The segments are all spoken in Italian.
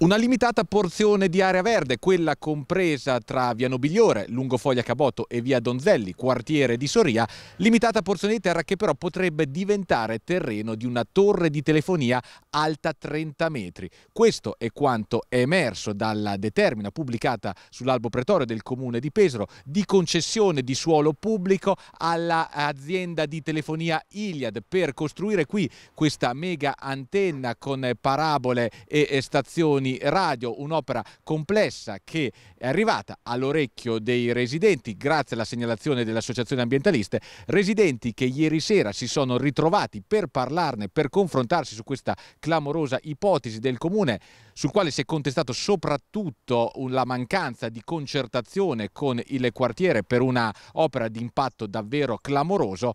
Una limitata porzione di area verde, quella compresa tra via Nobigliore, Lungofoglia Caboto e via Donzelli, quartiere di Soria, limitata porzione di terra che però potrebbe diventare terreno di una torre di telefonia alta 30 metri. Questo è quanto è emerso dalla determina pubblicata sull'albo pretorio del comune di Pesaro di concessione di suolo pubblico all'azienda di telefonia Iliad per costruire qui questa mega antenna con parabole e stazioni radio, un'opera complessa che è arrivata all'orecchio dei residenti grazie alla segnalazione dell'Associazione Ambientaliste, residenti che ieri sera si sono ritrovati per parlarne, per confrontarsi su questa clamorosa ipotesi del comune sul quale si è contestato soprattutto la mancanza di concertazione con il quartiere per una opera di impatto davvero clamoroso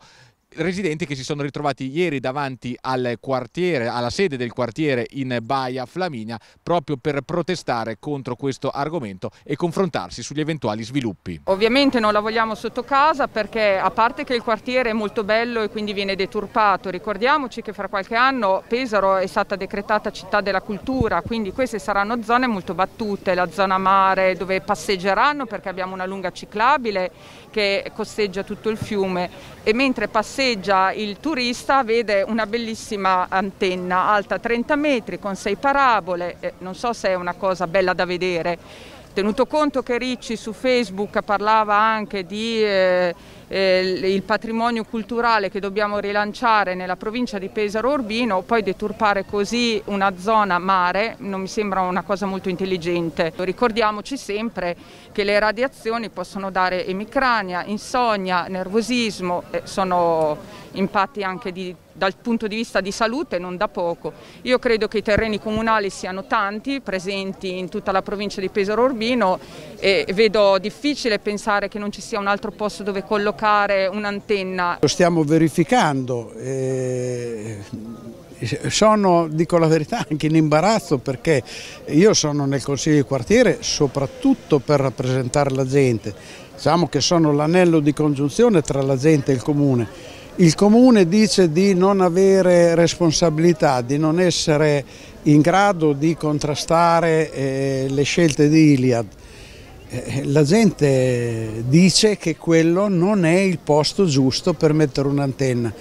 residenti che si sono ritrovati ieri davanti al quartiere, alla sede del quartiere in Baia Flaminia proprio per protestare contro questo argomento e confrontarsi sugli eventuali sviluppi. Ovviamente non la vogliamo sotto casa perché a parte che il quartiere è molto bello e quindi viene deturpato, ricordiamoci che fra qualche anno Pesaro è stata decretata città della cultura, quindi queste saranno zone molto battute, la zona mare dove passeggeranno perché abbiamo una lunga ciclabile che costeggia tutto il fiume e mentre passeggeranno passeggia il turista vede una bellissima antenna alta 30 metri con sei parabole, eh, non so se è una cosa bella da vedere Tenuto conto che Ricci su Facebook parlava anche di eh, eh, il patrimonio culturale che dobbiamo rilanciare nella provincia di Pesaro Urbino, poi deturpare così una zona mare non mi sembra una cosa molto intelligente. Ricordiamoci sempre che le radiazioni possono dare emicrania, insonnia, nervosismo, eh, sono impatti anche di, dal punto di vista di salute non da poco. Io credo che i terreni comunali siano tanti, presenti in tutta la provincia di Pesaro Urbino e vedo difficile pensare che non ci sia un altro posto dove collocare un'antenna. Lo stiamo verificando. E sono, dico la verità, anche in imbarazzo perché io sono nel consiglio di quartiere soprattutto per rappresentare la gente, diciamo che sono l'anello di congiunzione tra la gente e il comune il comune dice di non avere responsabilità, di non essere in grado di contrastare eh, le scelte di Iliad. Eh, la gente dice che quello non è il posto giusto per mettere un'antenna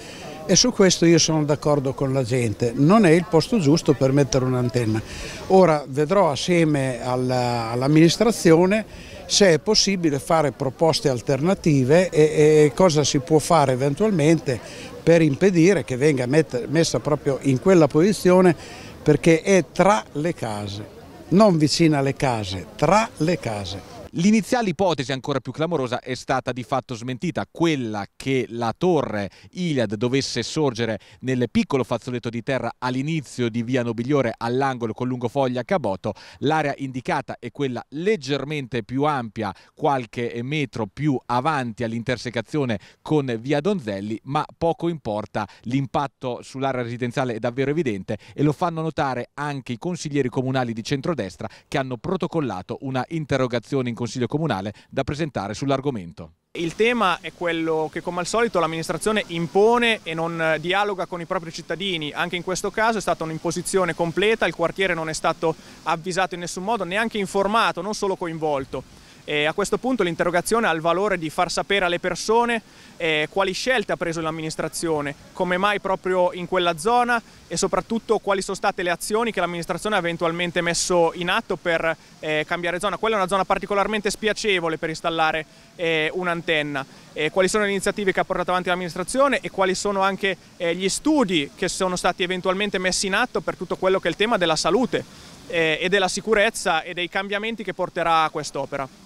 e su questo io sono d'accordo con la gente, non è il posto giusto per mettere un'antenna. Ora vedrò assieme all'amministrazione se è possibile fare proposte alternative e, e cosa si può fare eventualmente per impedire che venga messa proprio in quella posizione perché è tra le case, non vicina alle case, tra le case. L'iniziale ipotesi ancora più clamorosa è stata di fatto smentita, quella che la torre Iliad dovesse sorgere nel piccolo fazzoletto di terra all'inizio di via Nobigliore all'angolo con Lungofoglia Caboto, l'area indicata è quella leggermente più ampia, qualche metro più avanti all'intersecazione con via Donzelli, ma poco importa, l'impatto sull'area residenziale è davvero evidente e lo fanno notare anche i consiglieri comunali di centrodestra che hanno protocollato una interrogazione in Consiglio Comunale da presentare sull'argomento. Il tema è quello che come al solito l'amministrazione impone e non eh, dialoga con i propri cittadini, anche in questo caso è stata un'imposizione completa, il quartiere non è stato avvisato in nessun modo, neanche informato, non solo coinvolto. E a questo punto l'interrogazione ha il valore di far sapere alle persone eh, quali scelte ha preso l'amministrazione, come mai proprio in quella zona e soprattutto quali sono state le azioni che l'amministrazione ha eventualmente messo in atto per eh, cambiare zona. Quella è una zona particolarmente spiacevole per installare eh, un'antenna. Eh, quali sono le iniziative che ha portato avanti l'amministrazione e quali sono anche eh, gli studi che sono stati eventualmente messi in atto per tutto quello che è il tema della salute eh, e della sicurezza e dei cambiamenti che porterà a quest'opera.